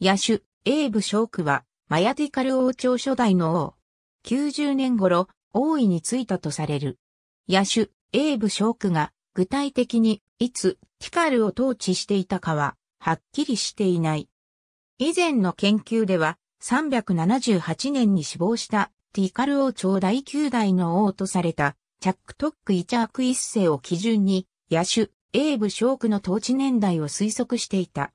野手、エーブ・ショークは、マヤティカル王朝初代の王。90年頃、王位についたとされる。野手、エーブ・ショークが、具体的に、いつ、ティカルを統治していたかは、はっきりしていない。以前の研究では、378年に死亡したティカル王朝第9代の王とされた、チャックトック・イチャーク一世を基準に、野手、エーブ・ショークの統治年代を推測していた。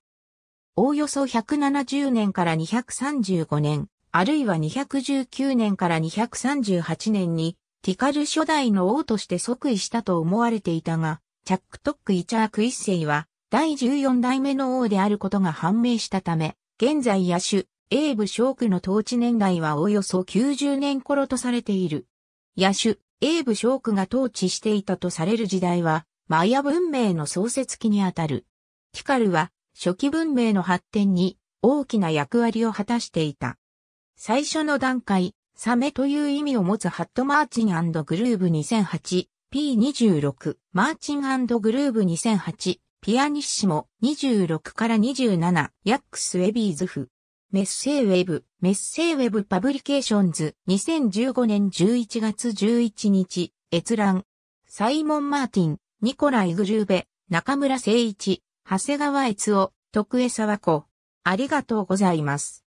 おおよそ170年から235年、あるいは219年から238年に、ティカル初代の王として即位したと思われていたが、チャックトック・イチャーク一世は、第14代目の王であることが判明したため、現在野手、エブ・ショークの統治年代はおよそ90年頃とされている。野手、エブ・ショークが統治していたとされる時代は、マヤ文明の創設期にあたる。ティカルは、初期文明の発展に大きな役割を果たしていた。最初の段階、サメという意味を持つハットマーチングルーブ 2008P26 マーチングルーブ2008ピアニッシモ26から27ヤックスウェビーズフメッセイウェブメッセイウェブパブリケーションズ2015年11月11日閲覧サイモン・マーティンニコライ・グルーベ中村誠一長谷川悦夫、徳江沢子。ありがとうございます。